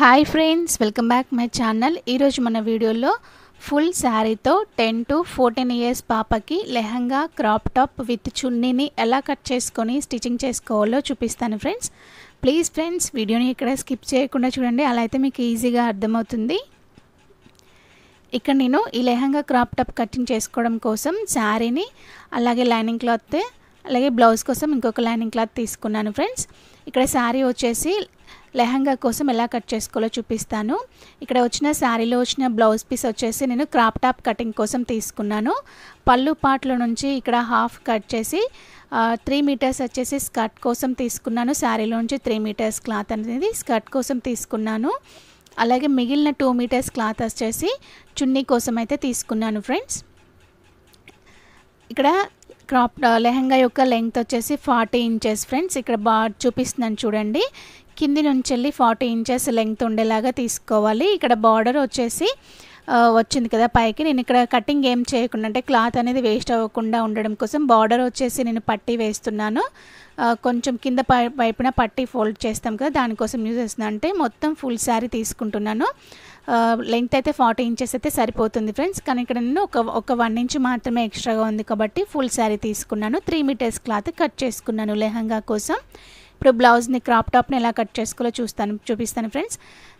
hi friends welcome back my channel ఈరోజు మన వీడియోలో ఫుల్ శారీతో టెన్ టు ఫోర్టీన్ ఇయర్స్ పాపకి లెహంగా క్రాప్ టాప్ విత్ చున్నీని ఎలా కట్ చేసుకొని స్టిచ్చింగ్ చేసుకోవాలో చూపిస్తాను ఫ్రెండ్స్ ప్లీజ్ ఫ్రెండ్స్ వీడియోని ఇక్కడ స్కిప్ చేయకుండా చూడండి అలా అయితే మీకు ఈజీగా అర్థమవుతుంది ఇక్కడ నేను ఈ లెహంగా క్రాప్ టాప్ కటింగ్ చేసుకోవడం కోసం శారీని అలాగే లైనింగ్ క్లాత్ అలాగే బ్లౌజ్ కోసం ఇంకొక లైనింగ్ క్లాత్ తీసుకున్నాను ఫ్రెండ్స్ ఇక్కడ శారీ వచ్చేసి లెహంగా కోసం ఎలా కట్ చేసుకోవాలో చూపిస్తాను ఇక్కడ వచ్చిన శారీలో వచ్చిన బ్లౌజ్ పీస్ వచ్చేసి నేను క్రాప్ టాప్ కటింగ్ కోసం తీసుకున్నాను పళ్ళు పాటలో నుంచి ఇక్కడ హాఫ్ కట్ చేసి త్రీ మీటర్స్ వచ్చేసి స్కర్ట్ కోసం తీసుకున్నాను శారీలో నుంచి త్రీ మీటర్స్ క్లాత్ అనేది స్కర్ట్ కోసం తీసుకున్నాను అలాగే మిగిలిన టూ మీటర్స్ క్లాత్ వచ్చేసి చున్నీ కోసం అయితే తీసుకున్నాను ఫ్రెండ్స్ ఇక్కడ క్రాప్ లెహంగా యొక్క లెంగ్త్ వచ్చేసి ఫార్టీ ఇంచెస్ ఫ్రెండ్స్ ఇక్కడ బా చూపిస్తున్నాను చూడండి కింది నుంచి వెళ్ళి ఫార్టీ ఇంచెస్ లెంగ్త్ ఉండేలాగా తీసుకోవాలి ఇక్కడ బార్డర్ వచ్చేసి వచ్చింది కదా పైకి నేను ఇక్కడ కటింగ్ ఏం చేయకుండా అంటే క్లాత్ అనేది వేస్ట్ అవ్వకుండా ఉండడం కోసం బార్డర్ వచ్చేసి నేను పట్టి వేస్తున్నాను కొంచెం కింద వైపున పట్టి ఫోల్డ్ చేస్తాం కదా దానికోసం యూజ్ చేస్తున్నాను అంటే మొత్తం ఫుల్ శారీ తీసుకుంటున్నాను లెంగ్త్ అయితే ఫార్టీ ఇంచెస్ అయితే సరిపోతుంది ఫ్రెండ్స్ కానీ ఇక్కడ నేను ఒక ఒక వన్ ఇంచ్ మాత్రమే ఎక్స్ట్రాగా ఉంది కాబట్టి ఫుల్ శారీ తీసుకున్నాను త్రీ మీటర్స్ క్లాత్ కట్ చేసుకున్నాను లెహంగా కోసం ఇప్పుడు బ్లౌజ్ని క్రాప్ టాప్ని ఎలా కట్ చేసుకోలో చూస్తాను చూపిస్తాను ఫ్రెండ్స్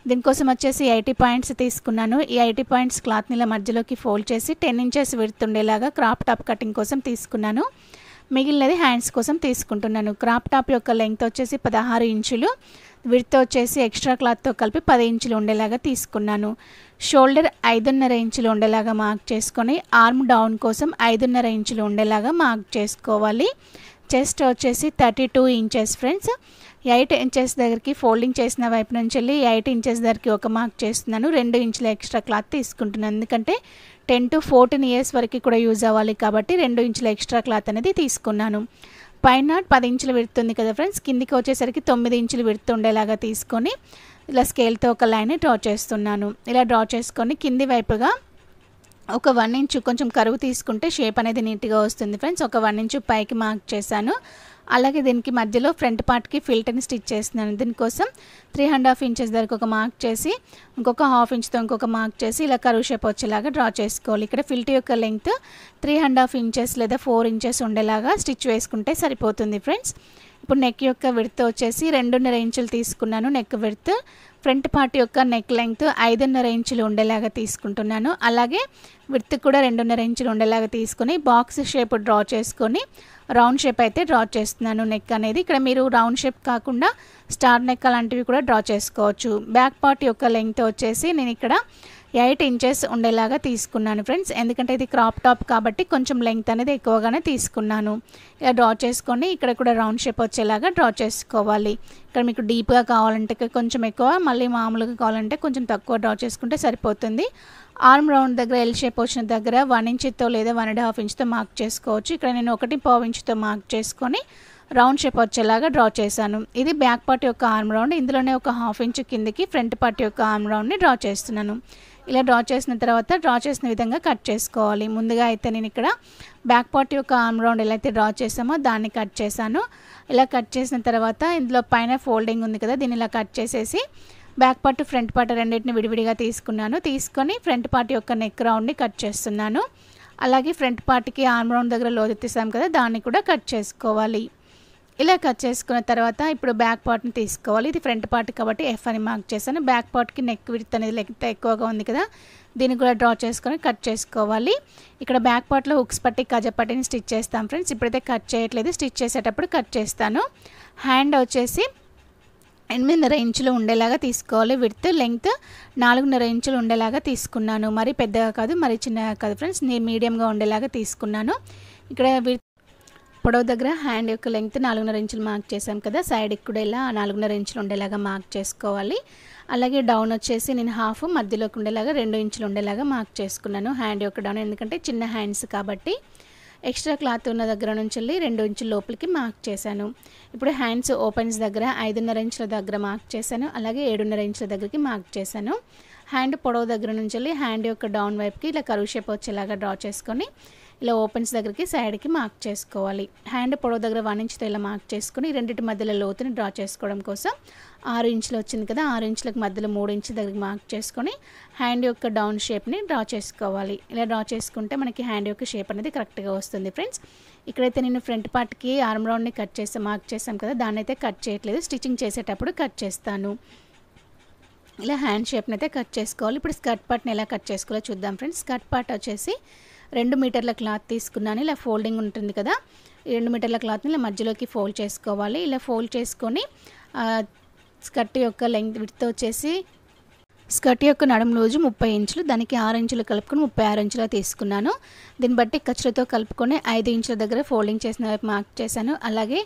దీనికోసం వచ్చేసి ఎయిటీ పాయింట్స్ తీసుకున్నాను ఈ ఎయిటీ పాయింట్స్ క్లాత్ని ఇలా మధ్యలోకి ఫోల్డ్ చేసి టెన్ ఇంచెస్ విడుతుండేలాగా క్రాప్ టాప్ కటింగ్ కోసం తీసుకున్నాను మిగిలినది హ్యాండ్స్ కోసం తీసుకుంటున్నాను క్రాప్ టాప్ యొక్క లెంగ్త్ వచ్చేసి పదహారు ఇంచులు విడితో వచ్చేసి ఎక్స్ట్రా క్లాత్తో కలిపి పది ఇంచులు ఉండేలాగా తీసుకున్నాను షోల్డర్ ఐదున్నర ఇంచులు ఉండేలాగా మార్క్ చేసుకొని ఆర్మ్ డౌన్ కోసం ఐదున్నర ఇంచులు ఉండేలాగా మార్క్ చేసుకోవాలి చెస్ట్ వచ్చేసి thirty two inches friends eight inches దగ్గరికి ఫోల్డింగ్ చేసిన వైపు నుంచి వెళ్ళి ఎయిట్ ఇంచెస్ దగ్గరికి ఒక మార్క్ చేస్తున్నాను రెండు ఇంచుల ఎక్స్ట్రా క్లాత్ తీసుకుంటున్నాను ఎందుకంటే టెన్ టు ఫోర్టీన్ ఇయర్స్ వరకు కూడా యూజ్ అవ్వాలి కాబట్టి రెండు ఇంచుల ఎక్స్ట్రా క్లాత్ అనేది తీసుకున్నాను పైన పది ఇంచులు విడుతుంది కదా ఫ్రెండ్స్ కిందికి వచ్చేసరికి తొమ్మిది ఇంచులు విడుతుండేలాగా తీసుకొని ఇలా స్కేల్తో ఒక లైన్ డ్రా చేస్తున్నాను ఇలా డ్రా చేసుకొని కింది వైపుగా ఒక వన్ ఇంచు కొంచెం కరువు తీసుకుంటే షేప్ అనేది నీట్గా వస్తుంది ఫ్రెండ్స్ ఒక వన్ ఇంచు పైకి మార్క్ చేశాను అలాగే దీనికి మధ్యలో ఫ్రంట్ పార్ట్కి ఫిల్టర్ని స్టిచ్ చేస్తున్నాను దీనికోసం త్రీ అండ్ హాఫ్ ఇంచెస్ దగ్గర ఒక మార్క్ చేసి ఇంకొక హాఫ్ ఇంచ్తో ఇంకొక మార్క్ చేసి ఇలా కరువు షేప్ వచ్చేలాగా డ్రా చేసుకోవాలి ఇక్కడ ఫిల్టర్ యొక్క length three and half inches లేదా ఫోర్ ఇంచెస్ ఉండేలాగా స్టిచ్ వేసుకుంటే సరిపోతుంది ఫ్రెండ్స్ ఇప్పుడు నెక్ యొక్క విడత్ వచ్చేసి రెండున్నర ఇంచులు తీసుకున్నాను నెక్ విడత్ ఫ్రంట్ పార్ట్ యొక్క నెక్ లెంగ్త్ ఐదున్నర ఇంచులు ఉండేలాగా తీసుకుంటున్నాను అలాగే విడత్ కూడా రెండున్నర ఇంచులు ఉండేలాగా తీసుకొని బాక్స్ షేప్ డ్రా చేసుకొని రౌండ్ షేప్ అయితే డ్రా చేస్తున్నాను నెక్ అనేది ఇక్కడ మీరు రౌండ్ షేప్ కాకుండా స్టార్ నెక్ అలాంటివి కూడా డ్రా చేసుకోవచ్చు బ్యాక్ పార్ట్ యొక్క లెంగ్త్ వచ్చేసి నేను ఇక్కడ ఎయిట్ ఇంచెస్ ఉండేలాగా తీసుకున్నాను ఫ్రెండ్స్ ఎందుకంటే ఇది క్రాప్ టాప్ కాబట్టి కొంచెం లెంగ్త్ అనేది ఎక్కువగానే తీసుకున్నాను ఇలా డ్రా చేసుకొని ఇక్కడ కూడా రౌండ్ షేప్ వచ్చేలాగా డ్రా చేసుకోవాలి ఇక్కడ మీకు డీప్గా కావాలంటే కొంచెం ఎక్కువ మళ్ళీ మామూలుగా కావాలంటే కొంచెం తక్కువ డ్రా చేసుకుంటే సరిపోతుంది ఆర్మ్ రౌండ్ దగ్గర ఎల్ షేప్ వచ్చిన దగ్గర వన్ ఇంచ్తో లేదా వన్ అండ్ హాఫ్ ఇంచ్తో మార్క్ చేసుకోవచ్చు ఇక్కడ నేను ఒకటి పావు ఇంచ్తో మార్క్ చేసుకొని రౌండ్ షేప్ వచ్చేలాగా డ్రా చేశాను ఇది బ్యాక్ పార్ట్ యొక్క ఆర్మ్ రౌండ్ ఇందులోనే ఒక హాఫ్ ఇంచ్ కిందకి ఫ్రంట్ పార్ట్ యొక్క ఆర్మ్ రౌండ్ని డ్రా చేస్తున్నాను ఇలా డ్రా చేసిన తర్వాత డ్రా చేసిన విధంగా కట్ చేసుకోవాలి ముందుగా అయితే నేను ఇక్కడ బ్యాక్ పార్ట్ యొక్క ఆర్మ్ రౌండ్ ఎలా అయితే డ్రా చేసామో దాన్ని కట్ చేశాను ఇలా కట్ చేసిన తర్వాత ఇందులో పైన ఫోల్డింగ్ ఉంది కదా దీన్ని ఇలా కట్ చేసేసి బ్యాక్ పార్ట్ ఫ్రంట్ పార్ట్ రెండింటిని విడివిడిగా తీసుకున్నాను తీసుకొని ఫ్రంట్ పార్ట్ యొక్క నెక్ రౌండ్ని కట్ చేస్తున్నాను అలాగే ఫ్రంట్ పార్ట్కి ఆర్మ్ రౌండ్ దగ్గర లోతు తీసాం కదా దాన్ని కూడా కట్ చేసుకోవాలి ఇలా కట్ చేసుకున్న తర్వాత ఇప్పుడు బ్యాక్ పార్ట్ని తీసుకోవాలి ఇది ఫ్రంట్ పార్ట్ కాబట్టి ఎఫ్ అని మార్క్ చేశాను బ్యాక్ పార్ట్కి నెక్ విడ్త్ అనేది లెక్క ఎక్కువగా ఉంది కదా దీన్ని కూడా డ్రా చేసుకొని కట్ చేసుకోవాలి ఇక్కడ బ్యాక్ పార్ట్లో హుక్స్ పట్టి కజపట్టిని స్టిచ్ చేస్తాం ఫ్రెండ్స్ ఇప్పుడైతే కట్ చేయట్లేదు స్టిచ్ చేసేటప్పుడు కట్ చేస్తాను హ్యాండ్ వచ్చేసి ఎనిమిదిన్నర ఇంచులు ఉండేలాగా తీసుకోవాలి విడ్త్ లెంగ్త్ నాలుగున్నర ఇంచులు ఉండేలాగా తీసుకున్నాను మరి పెద్దగా కాదు మరి చిన్నగా కాదు ఫ్రెండ్స్ నేను మీడియంగా ఉండేలాగా తీసుకున్నాను ఇక్కడ విడ్త్ పొడవు దగ్గర హ్యాండ్ యొక్క లెంగ్త్ నాలుగున్నర ఇంచులు మార్క్ చేశాం కదా సైడ్కి కూడా ఇలా నాలుగున్నర ఇంచులు ఉండేలాగా మార్క్ చేసుకోవాలి అలాగే డౌన్ వచ్చేసి నేను హాఫ్ మధ్యలోకి ఉండేలాగా రెండు ఇంచులు ఉండేలాగా మార్క్ చేసుకున్నాను హ్యాండ్ యొక్క డౌన్ ఎందుకంటే చిన్న హ్యాండ్స్ కాబట్టి ఎక్స్ట్రా క్లాత్ ఉన్న దగ్గర నుంచి వెళ్ళి రెండు ఇంచుల లోపలికి మార్క్ చేశాను ఇప్పుడు హ్యాండ్స్ ఓపెన్స్ దగ్గర ఐదున్నర ఇంచుల దగ్గర మార్క్ చేశాను అలాగే ఏడున్నర ఇంచుల దగ్గరికి మార్క్ చేశాను హ్యాండ్ పొడవు దగ్గర నుంచి వెళ్ళి హ్యాండ్ యొక్క డౌన్ వైపుకి ఇలా కరువు షేప్ వచ్చేలాగా డ్రా చేసుకొని ఇలా ఓపెన్స్ దగ్గరికి సైడ్కి మార్క్ చేసుకోవాలి హ్యాండ్ పొడవు దగ్గర వన్ ఇంచ్తో ఇలా మార్క్ చేసుకుని రెండింటి మధ్యలో లోతుని డ్రా చేసుకోవడం కోసం ఆరు ఇంచులు వచ్చింది కదా ఆరు ఇంచులకు మధ్యలో మూడు ఇంచుల దగ్గరికి మార్క్ చేసుకొని హ్యాండ్ యొక్క డౌన్ షేప్ని డ్రా చేసుకోవాలి ఇలా డ్రా చేసుకుంటే మనకి హ్యాండ్ యొక్క షేప్ అనేది కరెక్ట్గా వస్తుంది ఫ్రెండ్స్ ఇక్కడైతే నేను ఫ్రంట్ పార్ట్కి ఆర్మ్ రౌండ్ని కట్ చేసి మార్క్ చేసాం కదా దాన్ని అయితే కట్ చేయట్లేదు స్టిచ్చింగ్ చేసేటప్పుడు కట్ చేస్తాను ఇలా హ్యాండ్ షేప్ని అయితే కట్ చేసుకోవాలి ఇప్పుడు స్కర్ట్ పార్ట్ని ఎలా కట్ చేసుకోవాలో చూద్దాం ఫ్రెండ్స్ స్కర్ట్ పార్ట్ వచ్చేసి రెండు మీటర్ల క్లాత్ తీసుకున్నాను ఇలా ఫోల్డింగ్ ఉంటుంది కదా రెండు మీటర్ల క్లాత్ని ఇలా మధ్యలోకి ఫోల్డ్ చేసుకోవాలి ఇలా ఫోల్డ్ చేసుకొని స్కర్ట్ యొక్క లెంగ్త్ విడ్త్ వచ్చేసి స్కర్ట్ యొక్క నడుము రోజు ముప్పై ఇంచులు దానికి ఆరు ఇంచులు కలుపుకొని ముప్పై ఆరు ఇంచులు తీసుకున్నాను దీన్ని బట్టి ఖర్చులతో కలుపుకొని ఐదు ఇంచుల దగ్గర ఫోల్డింగ్ చేసిన వైపు మార్క్ చేశాను అలాగే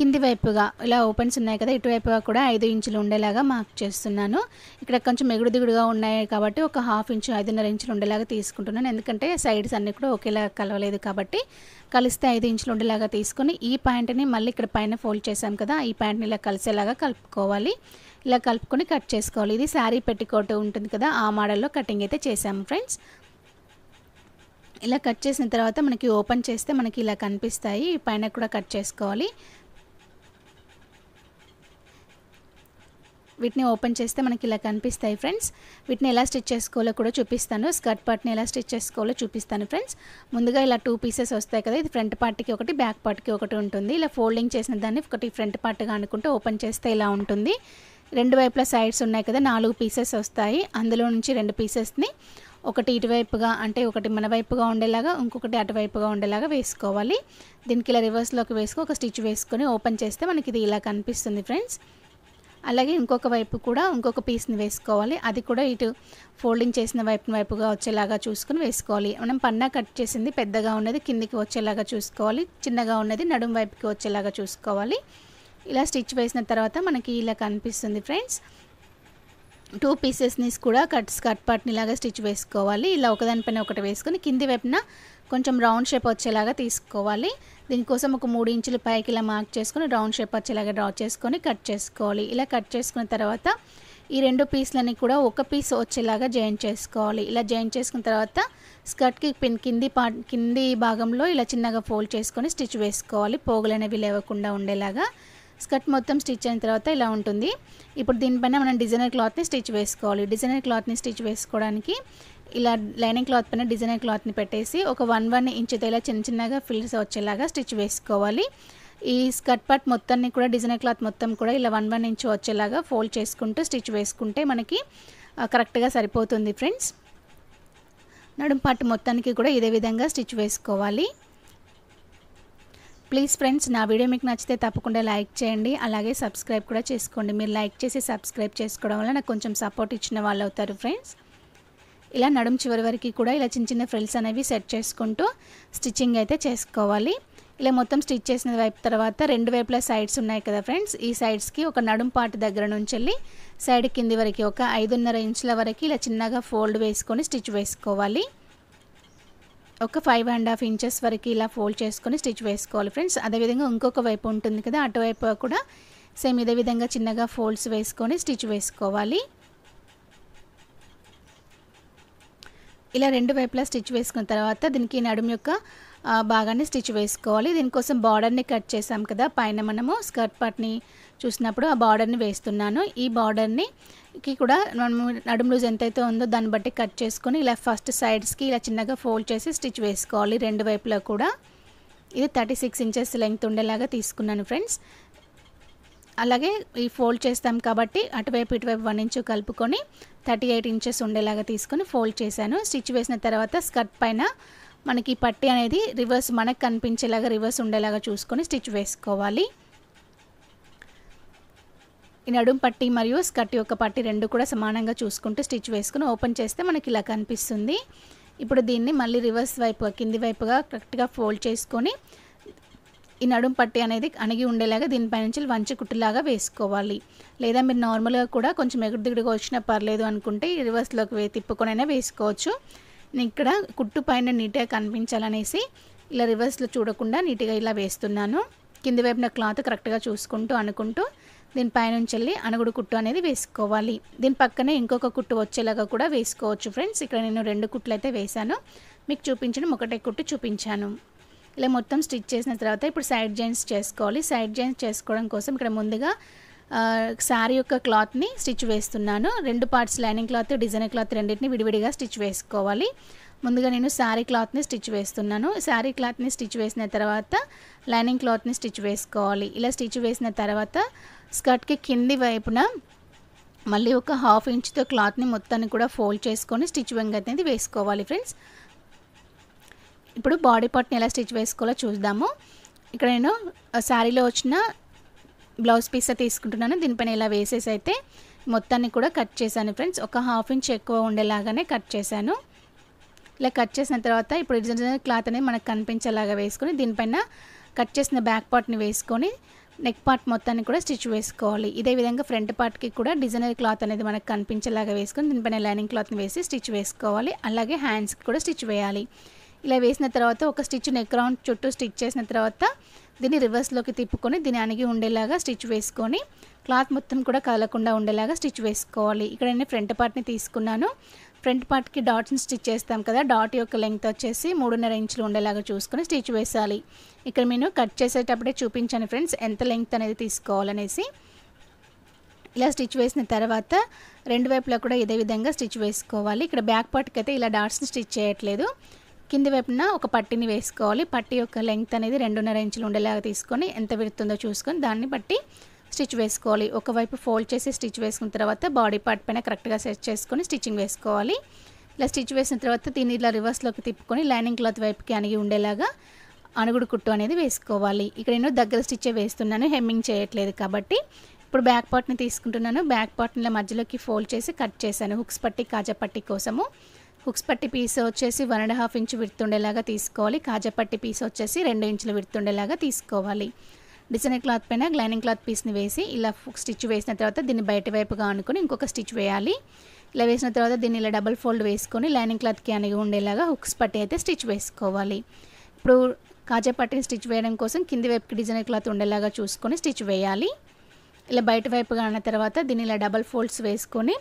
కింది వైపుగా ఇలా ఓపెన్స్ ఉన్నాయి కదా ఇటువైపుగా కూడా ఐదు ఇంచులు ఉండేలాగా మార్క్ చేస్తున్నాను ఇక్కడ కొంచెం ఎగుడు దిగుడుగా ఉన్నాయి కాబట్టి ఒక హాఫ్ ఇంచు ఐదున్నర ఇంచులు ఉండేలాగా తీసుకుంటున్నాను ఎందుకంటే సైడ్స్ అన్నీ కూడా ఒకేలా కలవలేదు కాబట్టి కలిస్తే ఐదు ఇంచులు ఉండేలాగా తీసుకొని ఈ ప్యాంట్ని మళ్ళీ ఇక్కడ పైన ఫోల్డ్ చేశాం కదా ఈ ప్యాంట్ని ఇలా కలిసేలాగా కలుపుకోవాలి ఇలా కలుపుకొని కట్ చేసుకోవాలి ఇది శారీ పెట్టికోట్ ఉంటుంది కదా ఆ మోడల్లో కటింగ్ అయితే చేసాము ఫ్రెండ్స్ ఇలా కట్ చేసిన తర్వాత మనకి ఓపెన్ చేస్తే మనకి ఇలా కనిపిస్తాయి పైన కూడా కట్ చేసుకోవాలి వీటిని ఓపెన్ చేస్తే మనకి ఇలా కనిపిస్తాయి ఫ్రెండ్స్ వీటిని ఎలా స్టిచ్ చేసుకోవాలో కూడా చూపిస్తాను స్కర్ట్ పార్ట్ని ఎలా స్టిచ్ చేసుకోవాలో చూపిస్తాను ఫ్రెండ్స్ ముందుగా ఇలా టూ పీసెస్ వస్తాయి కదా ఇది ఫ్రంట్ పార్ట్కి ఒకటి బ్యాక్ పార్ట్కి ఒకటి ఉంటుంది ఇలా ఫోల్డింగ్ చేసిన దాన్ని ఒకటి ఫ్రంట్ పార్ట్గా అనుకుంటే ఓపెన్ చేస్తే ఇలా ఉంటుంది రెండు వైపుల సైడ్స్ ఉన్నాయి కదా నాలుగు పీసెస్ వస్తాయి అందులో నుంచి రెండు పీసెస్ని ఒకటి ఇటువైపుగా అంటే ఒకటి మన వైపుగా ఉండేలాగా ఇంకొకటి అటువైపుగా ఉండేలాగా వేసుకోవాలి దీనికి ఇలా రివర్స్లోకి వేసుకొని ఒక స్టిచ్ వేసుకొని ఓపెన్ చేస్తే మనకి ఇది ఇలా కనిపిస్తుంది ఫ్రెండ్స్ అలాగే ఇంకొక వైపు కూడా ఇంకొక పీస్ని వేసుకోవాలి అది కూడా ఇటు ఫోల్డింగ్ చేసిన వైపు వైపుగా వచ్చేలాగా చూసుకుని వేసుకోవాలి మనం పన్నా కట్ చేసింది పెద్దగా ఉన్నది కిందికి వచ్చేలాగా చూసుకోవాలి చిన్నగా ఉన్నది నడుము వైపుకి వచ్చేలాగా చూసుకోవాలి ఇలా స్టిచ్ వేసిన తర్వాత మనకి ఇలా కనిపిస్తుంది ఫ్రెండ్స్ టూ పీసెస్ని కూడా కట్ స్కర్ట్ పార్ట్ని లాగా స్టిచ్ వేసుకోవాలి ఇలా ఒకదానిపైన ఒకటి వేసుకొని కింది వైపున కొంచెం రౌండ్ షేప్ వచ్చేలాగా తీసుకోవాలి దీనికోసం ఒక మూడు ఇంచులు పైకి ఇలా మార్క్ చేసుకొని రౌండ్ షేప్ వచ్చేలాగా డ్రా చేసుకొని కట్ చేసుకోవాలి ఇలా కట్ చేసుకున్న తర్వాత ఈ రెండు పీస్లని కూడా ఒక పీస్ వచ్చేలాగా జాయిన్ చేసుకోవాలి ఇలా జాయిన్ చేసుకున్న తర్వాత స్కర్ట్కి పిన్ కింది పా కింది భాగంలో ఇలా చిన్నగా ఫోల్డ్ చేసుకొని స్టిచ్ వేసుకోవాలి పోగులు అనేవి లేవకుండా ఉండేలాగా స్కర్ట్ మొత్తం స్టిచ్ అయిన తర్వాత ఇలా ఉంటుంది ఇప్పుడు దీనిపైన మనం డిజైనర్ క్లాత్ని స్టిచ్ వేసుకోవాలి డిజైనర్ క్లాత్ని స్టిచ్ వేసుకోవడానికి ఇలా లైనింగ్ క్లాత్ పైన డిజైనర్ క్లాత్ని పెట్టేసి ఒక వన్ వన్ ఇంచుతో ఇలా చిన్న చిన్నగా ఫిల్స్ వచ్చేలాగా స్టిచ్ వేసుకోవాలి ఈ స్కర్ట్ పార్ట్ మొత్తాన్ని కూడా డిజైనర్ క్లాత్ మొత్తం కూడా ఇలా వన్ వన్ ఇంచు వచ్చేలాగా ఫోల్డ్ చేసుకుంటూ స్టిచ్ వేసుకుంటే మనకి కరెక్ట్గా సరిపోతుంది ఫ్రెండ్స్ నడుం పార్ట్ మొత్తానికి కూడా ఇదే విధంగా స్టిచ్ వేసుకోవాలి ప్లీజ్ ఫ్రెండ్స్ నా వీడియో మీకు నచ్చితే తప్పకుండా లైక్ చేయండి అలాగే సబ్స్క్రైబ్ కూడా చేసుకోండి మీరు లైక్ చేసి సబ్స్క్రైబ్ చేసుకోవడం వల్ల నాకు కొంచెం సపోర్ట్ ఇచ్చిన వాళ్ళు అవుతారు ఫ్రెండ్స్ ఇలా నడుం చివరి వరకు కూడా ఇలా చిన్న చిన్న ఫ్రిల్స్ అనేవి సెట్ చేసుకుంటూ స్టిచ్చింగ్ అయితే చేసుకోవాలి ఇలా మొత్తం స్టిచ్ చేసిన వైపు తర్వాత రెండు వైపులా సైడ్స్ ఉన్నాయి కదా ఫ్రెండ్స్ ఈ సైడ్స్కి ఒక నడుం పాటు దగ్గర నుంచి వెళ్ళి సైడ్ కింది వరకు ఒక ఐదున్నర ఇంచుల వరకు ఇలా చిన్నగా ఫోల్డ్ వేసుకొని స్టిచ్ వేసుకోవాలి ఒక ఫైవ్ అండ్ హాఫ్ ఇంచెస్ వరకు ఇలా ఫోల్డ్ చేసుకొని స్టిచ్ వేసుకోవాలి ఫ్రెండ్స్ అదేవిధంగా ఇంకొక వైపు ఉంటుంది కదా అటువైపు కూడా సేమ్ ఇదే విధంగా చిన్నగా ఫోల్డ్స్ వేసుకొని స్టిచ్ వేసుకోవాలి ఇలా రెండు వైపులా స్టిచ్ వేసుకున్న తర్వాత దీనికి నడుము యొక్క బాగానే స్టిచ్ వేసుకోవాలి దీనికోసం బార్డర్ని కట్ చేసాం కదా పైన మనము స్కర్ట్ పార్ట్ని చూసినప్పుడు ఆ బార్డర్ని వేస్తున్నాను ఈ బార్డర్ని కి కూడా మనము నడుము లూజ్ ఎంతైతే ఉందో దాన్ని బట్టి కట్ చేసుకొని ఇలా ఫస్ట్ సైడ్స్కి ఇలా చిన్నగా ఫోల్డ్ చేసి స్టిచ్ వేసుకోవాలి రెండు వైపులో కూడా ఇది థర్టీ సిక్స్ ఇంచెస్ లెంగ్త్ ఉండేలాగా తీసుకున్నాను ఫ్రెండ్స్ అలాగే ఈ ఫోల్డ్ చేస్తాం కాబట్టి అటువైపు ఇటువైపు వన్ ఇంచు కలుపుకొని థర్టీ ఎయిట్ ఇంచెస్ ఉండేలాగా తీసుకొని ఫోల్డ్ చేశాను స్టిచ్ వేసిన తర్వాత స్కర్ట్ పైన మనకి పట్టి అనేది రివర్స్ మనకు కనిపించేలాగా రివర్స్ ఉండేలాగా చూసుకొని స్టిచ్ వేసుకోవాలి ఈ నడుం పట్టి మరియు స్కర్ట్ యొక్క పట్టి రెండు కూడా సమానంగా చూసుకుంటూ స్టిచ్ వేసుకుని ఓపెన్ చేస్తే మనకి ఇలా కనిపిస్తుంది ఇప్పుడు దీన్ని మళ్ళీ రివర్స్ వైపు కింది వైపుగా కరెక్ట్గా ఫోల్డ్ చేసుకొని ఈ నడుం పట్టి అనేది అణిగి ఉండేలాగా దీనిపై నుంచి వంచి కుట్టులాగా వేసుకోవాలి లేదా మీరు నార్మల్గా కూడా కొంచెం ఎగుడు దిగుడుగా వచ్చినా పర్లేదు అనుకుంటే రివర్స్లోకి తిప్పుకొనైనా వేసుకోవచ్చు ఇక్కడ కుట్టు పైన నీట్గా కనిపించాలనేసి ఇలా రివర్స్లో చూడకుండా నీట్గా ఇలా వేస్తున్నాను కింది వైపున క్లాత్ కరెక్ట్గా చూసుకుంటూ అనుకుంటూ దీని పైనుంచి వెళ్ళి అనుగుడు కుట్టు అనేది వేసుకోవాలి దీని పక్కనే ఇంకొక కుట్టు వచ్చేలాగా కూడా వేసుకోవచ్చు ఫ్రెండ్స్ ఇక్కడ నేను రెండు కుట్లు అయితే వేశాను మీకు చూపించడం ఒకటే కుట్టు చూపించాను ఇలా మొత్తం స్టిచ్ చేసిన తర్వాత ఇప్పుడు సైడ్ జాయింట్స్ చేసుకోవాలి సైడ్ జాయింట్స్ చేసుకోవడం కోసం ఇక్కడ ముందుగా శారీ యొక్క క్లాత్ని స్టిచ్ వేస్తున్నాను రెండు parts lining cloth design cloth రెండింటిని విడివిడిగా స్టిచ్ వేసుకోవాలి ముందుగా నేను శారీ క్లాత్ని స్టిచ్ వేస్తున్నాను శారీ క్లాత్ని స్టిచ్ వేసిన తర్వాత లైనింగ్ క్లాత్ని స్టిచ్ వేసుకోవాలి ఇలా స్టిచ్ వేసిన తర్వాత స్కర్ట్కి కింది వైపున మళ్ళీ ఒక హాఫ్ ఇంచ్తో క్లాత్ని మొత్తాన్ని కూడా ఫోల్డ్ చేసుకొని స్టిచ్ వెంగ్ అనేది వేసుకోవాలి ఫ్రెండ్స్ ఇప్పుడు బాడీ పార్ట్ని ఎలా స్టిచ్ వేసుకోవాలో చూద్దాము ఇక్కడ నేను శారీలో వచ్చిన బ్లౌజ్ పీస్ తీసుకుంటున్నాను దీనిపైన ఇలా వేసేసి అయితే మొత్తాన్ని కూడా కట్ చేశాను ఫ్రెండ్స్ ఒక హాఫ్ ఇంచ్ ఎక్కువ ఉండేలాగానే కట్ చేశాను ఇలా కట్ చేసిన తర్వాత ఇప్పుడు ఒరిజినల్ క్లాత్ అనేది మనకు కనిపించేలాగా వేసుకొని దీనిపైన కట్ చేసిన బ్యాక్ పార్ట్ని వేసుకొని నెక్ పార్ట్ మొత్తాన్ని కూడా స్టిచ్ వేసుకోవాలి ఇదే విధంగా ఫ్రంట్ పార్ట్కి కూడా డిజైనర్ క్లాత్ అనేది మనకు కనిపించేలాగా వేసుకొని దీనిపైన లైనింగ్ క్లాత్ని వేసి స్టిచ్ వేసుకోవాలి అలాగే హ్యాండ్స్కి కూడా స్టిచ్ వేయాలి ఇలా వేసిన తర్వాత ఒక స్టిచ్ నెక్ రౌండ్ చుట్టూ స్టిచ్ చేసిన తర్వాత దీన్ని రివర్స్లోకి తిప్పుకొని దీని అనిగి ఉండేలాగా స్టిచ్ వేసుకొని క్లాత్ మొత్తం కూడా కదలకుండా ఉండేలాగా స్టిచ్ వేసుకోవాలి ఇక్కడ నేను ఫ్రంట్ పార్ట్ని తీసుకున్నాను ఫ్రంట్ పార్ట్కి డాట్స్ని స్టిచ్ చేస్తాం కదా డాట్ యొక్క లెంగ్త్ వచ్చేసి మూడున్నర ఇంచులు ఉండేలాగా చూసుకొని స్టిచ్ వేసాలి ఇక్కడ నేను కట్ చేసేటప్పుడే చూపించాను ఫ్రెండ్స్ ఎంత లెంగ్త్ అనేది తీసుకోవాలనేసి ఇలా స్టిచ్ వేసిన తర్వాత రెండు వైపులా కూడా ఇదే విధంగా స్టిచ్ వేసుకోవాలి ఇక్కడ బ్యాక్ పార్ట్కి అయితే ఇలా డాట్స్ని స్టిచ్ చేయట్లేదు కింది వైపున ఒక పట్టిని వేసుకోవాలి పట్టి యొక్క లెంగ్త్ అనేది రెండున్నర ఇంచులు ఉండేలాగా తీసుకొని ఎంత విడుతుందో చూసుకొని దాన్ని బట్టి స్టిచ్ వేసుకోవాలి ఒకవైపు ఫోల్డ్ చేసి స్టిచ్ వేసుకున్న తర్వాత బాడీ పార్ట్ పైన కరెక్ట్గా సెట్ చేసుకొని స్టిచ్చింగ్ వేసుకోవాలి ఇలా స్టిచ్ వేసిన తర్వాత దీన్ని ఇలా రివర్స్లోకి తిప్పుకొని లైనింగ్ క్లాత్ వైపుకి అణిగి ఉండేలాగా అణుగుడు కుట్టు అనేది వేసుకోవాలి ఇక్కడ నేను దగ్గర స్టిచ్చే వేస్తున్నాను హెమ్మింగ్ చేయట్లేదు కాబట్టి ఇప్పుడు బ్యాక్ పార్ట్ని తీసుకుంటున్నాను బ్యాక్ పార్ట్ని మధ్యలోకి ఫోల్డ్ చేసి కట్ చేశాను హుక్స్ పట్టి కాజా పట్టి కోసము హుక్స్ పట్టి పీస్ వచ్చేసి వన్ అండ్ హాఫ్ ఇంచ్ విడుతుండేలాగా తీసుకోవాలి కాజా పట్టి పీస్ వచ్చేసి రెండు ఇంచులు విడుతుండేలాగా తీసుకోవాలి డిజైన్ క్లాత్ పైన గ్లైనింగ్ క్లాత్ పీస్ని వేసి ఇలా స్టిచ్ వేసిన తర్వాత దీన్ని బయట వైపుగా అనుకుని ఇంకొక స్టిచ్ వేయాలి ఇలా వేసిన తర్వాత దీన్ని ఇలా డబల్ ఫోల్డ్ వేసుకొని లైనింగ్ క్లాత్కి అనిగి ఉండేలాగా హుక్స్ పట్టి అయితే స్టిచ్ వేసుకోవాలి ఇప్పుడు కాజా పట్టిని స్టిచ్ వేయడం కోసం కింది వైపుకి డిజైనర్ క్లాత్ ఉండేలాగా చూసుకొని స్టిచ్ వేయాలి ఇలా బయట వైపుగా అన్న తర్వాత దీన్ని ఇలా డబల్ ఫోల్డ్స్ వేసుకొని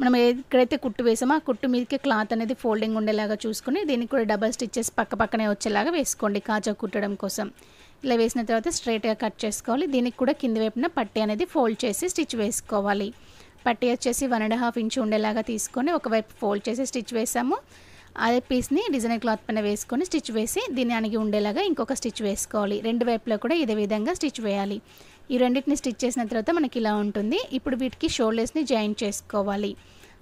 మనం ఎక్కడైతే కుట్టు వేసామో ఆ కుట్టు మీదకి క్లాత్ అనేది ఫోల్డింగ్ ఉండేలాగా చూసుకుని దీనికి కూడా డబల్ స్టిచ్చెస్ పక్క పక్కనే వచ్చేలాగా వేసుకోండి కాజా కుట్టడం కోసం ఇలా వేసిన తర్వాత స్ట్రైట్గా కట్ చేసుకోవాలి దీనికి కూడా కింద వైపున పట్టి అనేది ఫోల్డ్ చేసి స్టిచ్ వేసుకోవాలి పట్టి వచ్చేసి వన్ అండ్ హాఫ్ ఇంచ్ ఉండేలాగా తీసుకొని ఒకవైపు ఫోల్డ్ చేసి స్టిచ్ వేసాము అదే పీస్ని డిజైన్ క్లాత్ పైన వేసుకొని స్టిచ్ వేసి దీని అనిగి ఉండేలాగా ఇంకొక స్టిచ్ వేసుకోవాలి రెండు వైపులో కూడా ఇదే విధంగా స్టిచ్ వేయాలి ఈ రెండింటిని స్టిచ్ చేసిన తర్వాత మనకి ఇలా ఉంటుంది ఇప్పుడు వీటికి షోల్డర్స్ని జాయిన్ చేసుకోవాలి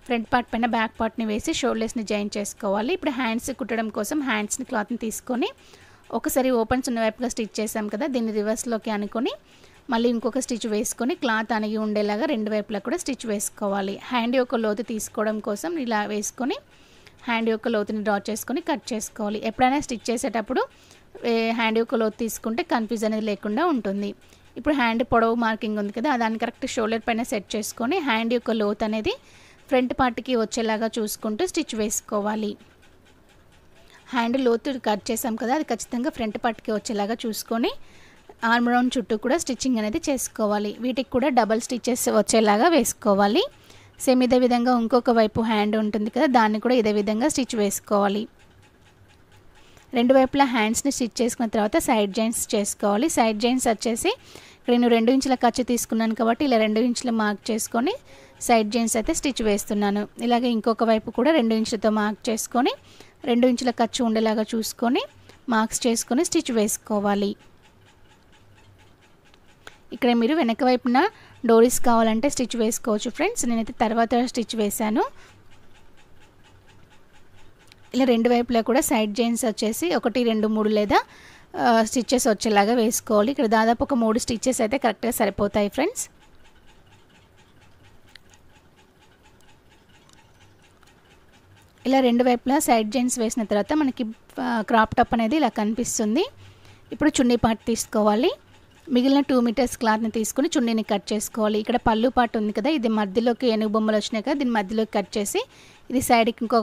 ఫ్రంట్ పార్ట్ పైన బ్యాక్ పార్ట్ని వేసి షోల్డర్స్ని జాయిన్ చేసుకోవాలి ఇప్పుడు హ్యాండ్స్ కుట్టడం కోసం హ్యాండ్స్ని క్లాత్ని తీసుకొని ఒకసారి ఓపెన్స్ ఉన్న వైపుగా స్టిచ్ చేసాం కదా దీన్ని రివర్స్లోకి అనుకొని మళ్ళీ ఇంకొక స్టిచ్ వేసుకొని క్లాత్ అనగి ఉండేలాగా రెండు వైపులా కూడా స్టిచ్ వేసుకోవాలి హ్యాండ్ యొక్క లోతు తీసుకోవడం కోసం ఇలా వేసుకొని హ్యాండ్ యొక్క లోతుని డ్రా చేసుకొని కట్ చేసుకోవాలి ఎప్పుడైనా స్టిచ్ చేసేటప్పుడు హ్యాండ్ యొక్క లోతు తీసుకుంటే కన్ఫ్యూజ్ అనేది లేకుండా ఉంటుంది ఇప్పుడు హ్యాండ్ పొడవు మార్కింగ్ ఉంది కదా దాన్ని కరెక్ట్ షోల్డర్ పైన సెట్ చేసుకొని హ్యాండ్ యొక్క లోత్ అనేది ఫ్రంట్ పార్ట్కి వచ్చేలాగా చూసుకుంటూ స్టిచ్ వేసుకోవాలి హ్యాండ్ లోతు కట్ చేసాం కదా అది ఖచ్చితంగా ఫ్రంట్ పార్ట్కి వచ్చేలాగా చూసుకొని ఆర్మ్ రౌండ్ చుట్టూ కూడా స్టిచ్చింగ్ అనేది చేసుకోవాలి వీటికి కూడా డబల్ స్టిచ్చెస్ వచ్చేలాగా వేసుకోవాలి సేమ్ ఇదే విధంగా ఇంకొక వైపు హ్యాండ్ ఉంటుంది కదా దాన్ని కూడా ఇదే విధంగా స్టిచ్ వేసుకోవాలి రెండు వైపులా హ్యాండ్స్ని స్టిచ్ చేసుకున్న తర్వాత సైడ్ జాయింట్స్ చేసుకోవాలి సైడ్ జాయింట్స్ వచ్చేసి ఇక్కడ నేను రెండు ఇంచుల ఖర్చు తీసుకున్నాను కాబట్టి ఇలా రెండు ఇంచుల మార్క్ చేసుకొని సైడ్ జాయింట్స్ అయితే స్టిచ్ వేస్తున్నాను ఇలాగే ఇంకొక వైపు కూడా రెండు ఇంచులతో మార్క్ చేసుకొని రెండు ఇంచుల ఖర్చు ఉండేలాగా చూసుకొని మార్క్స్ చేసుకొని స్టిచ్ వేసుకోవాలి ఇక్కడ మీరు వెనక వైపున డోరీస్ కావాలంటే స్టిచ్ వేసుకోవచ్చు ఫ్రెండ్స్ నేనైతే తర్వాత స్టిచ్ వేశాను ఇలా రెండు వైపులా కూడా సైడ్ జైన్స్ వచ్చేసి ఒకటి రెండు మూడు లేదా స్టిచ్చెస్ వచ్చేలాగా వేసుకోవాలి ఇక్కడ దాదాపు ఒక మూడు స్టిచ్చెస్ అయితే కరెక్ట్గా సరిపోతాయి ఫ్రెండ్స్ ఇలా రెండు వైపులా సైడ్ జైన్స్ వేసిన తర్వాత మనకి క్రాప్ టాప్ అనేది ఇలా కనిపిస్తుంది ఇప్పుడు చున్నీ పార్ట్ తీసుకోవాలి మిగిలిన టూ మీటర్స్ క్లాత్ని తీసుకుని చున్నీని కట్ చేసుకోవాలి ఇక్కడ పళ్ళు పాటు ఉంది కదా ఇది మధ్యలోకి ఏనుగు బొమ్మలు వచ్చినాయి కదా దీని మధ్యలోకి కట్ చేసి ఇది సైడ్కి ఇంకొక